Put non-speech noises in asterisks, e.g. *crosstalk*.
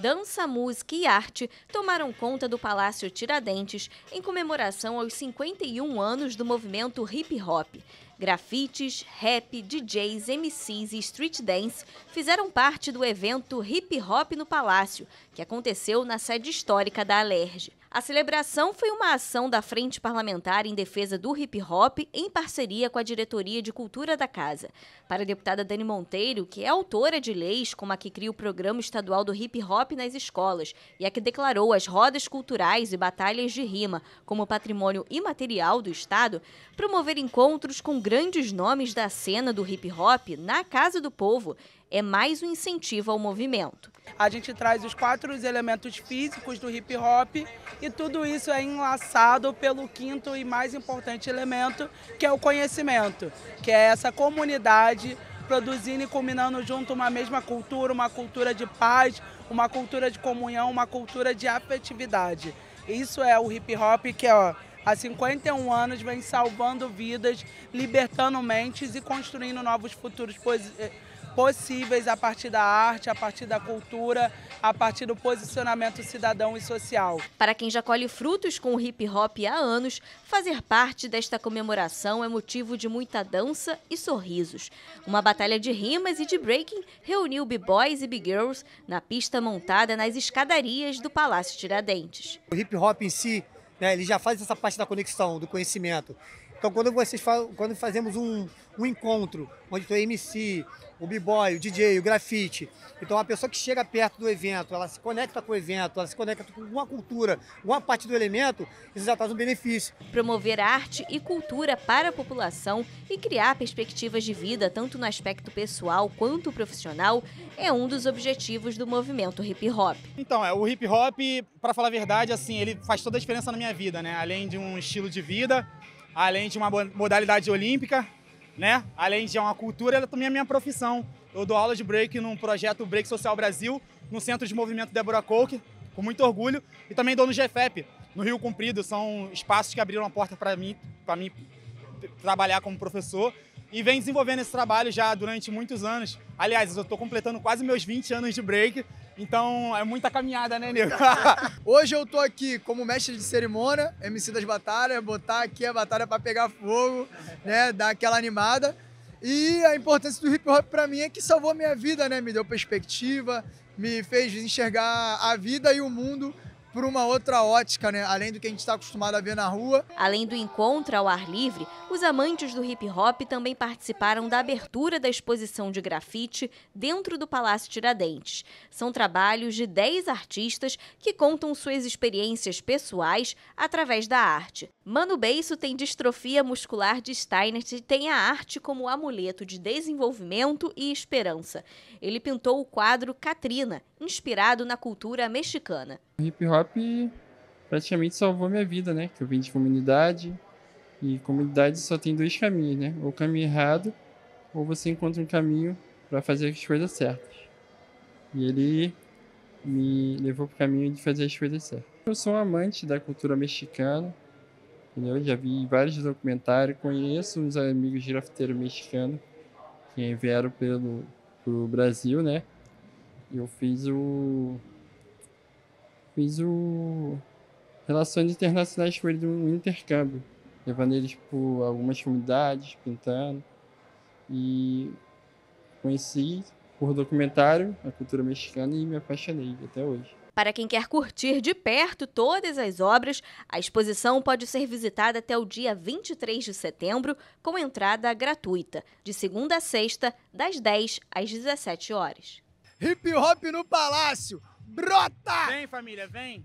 dança, música e arte tomaram conta do Palácio Tiradentes em comemoração aos 51 anos do movimento hip hop. Grafites, rap, DJs, MCs e street dance fizeram parte do evento Hip Hop no Palácio, que aconteceu na sede histórica da Alerj. A celebração foi uma ação da Frente Parlamentar em Defesa do Hip Hop em parceria com a Diretoria de Cultura da Casa. Para a deputada Dani Monteiro, que é autora de leis como a que cria o Programa Estadual do Hip Hop nas escolas e a que declarou as rodas culturais e batalhas de rima como patrimônio imaterial do Estado, promover encontros com grandes nomes da cena do hip hop na Casa do Povo é mais um incentivo ao movimento. A gente traz os quatro elementos físicos do hip hop e tudo isso é enlaçado pelo quinto e mais importante elemento, que é o conhecimento, que é essa comunidade produzindo e combinando junto uma mesma cultura, uma cultura de paz, uma cultura de comunhão, uma cultura de afetividade. Isso é o hip hop que é ó, há 51 anos vem salvando vidas, libertando mentes e construindo novos futuros eh, possíveis a partir da arte, a partir da cultura, a partir do posicionamento cidadão e social. Para quem já colhe frutos com o hip hop há anos, fazer parte desta comemoração é motivo de muita dança e sorrisos. Uma batalha de rimas e de breaking reuniu b-boys e b-girls na pista montada nas escadarias do Palácio Tiradentes. O hip hop em si né? Ele já faz essa parte da conexão, do conhecimento. Então, quando, vocês quando fazemos um, um encontro, onde tem MC, o b-boy, o DJ, o grafite, então a pessoa que chega perto do evento, ela se conecta com o evento, ela se conecta com alguma cultura, alguma parte do elemento, isso já traz um benefício. Promover arte e cultura para a população e criar perspectivas de vida, tanto no aspecto pessoal quanto profissional, é um dos objetivos do movimento hip hop. Então, é, o hip hop, para falar a verdade, assim, ele faz toda a diferença na minha vida, né? Além de um estilo de vida, além de uma modalidade olímpica, né? Além de uma cultura, ela também é minha profissão. Eu dou aula de break num projeto Break Social Brasil, no Centro de Movimento Deborah Coke, com muito orgulho, e também dou no GFEP, no Rio Comprido, são espaços que abriram a porta para mim, para mim trabalhar como professor e vem desenvolvendo esse trabalho já durante muitos anos. Aliás, eu estou completando quase meus 20 anos de break, então é muita caminhada, né, nego? *laughs* Hoje eu estou aqui como mestre de cerimônia, MC das batalhas, botar aqui a batalha para pegar fogo, né, dar aquela animada. E a importância do hip hop para mim é que salvou a minha vida, né? Me deu perspectiva, me fez enxergar a vida e o mundo por uma outra ótica, né? Além do que a gente está acostumado a ver na rua. Além do encontro ao ar livre, os amantes do hip hop também participaram da abertura da exposição de grafite dentro do Palácio Tiradentes. São trabalhos de 10 artistas que contam suas experiências pessoais através da arte. Mano Beiso tem distrofia muscular de Steinert e tem a arte como amuleto de desenvolvimento e esperança. Ele pintou o quadro Katrina, inspirado na cultura mexicana hip hop praticamente salvou minha vida, né? Que eu vim de comunidade e comunidade só tem dois caminhos, né? Ou caminho errado ou você encontra um caminho para fazer as coisas certas. E ele me levou pro caminho de fazer as coisas certas. Eu sou um amante da cultura mexicana, entendeu? Já vi vários documentários, conheço uns amigos girafiteiros mexicanos que vieram pelo pro Brasil, né? Eu fiz o fiz o Relações Internacionais com eles um intercâmbio, levando eles por algumas comunidades, pintando. E conheci por documentário a cultura mexicana e me apaixonei até hoje. Para quem quer curtir de perto todas as obras, a exposição pode ser visitada até o dia 23 de setembro, com entrada gratuita, de segunda a sexta, das 10 às 17 horas. Hip Hop no Palácio, brota! Vem, família, vem!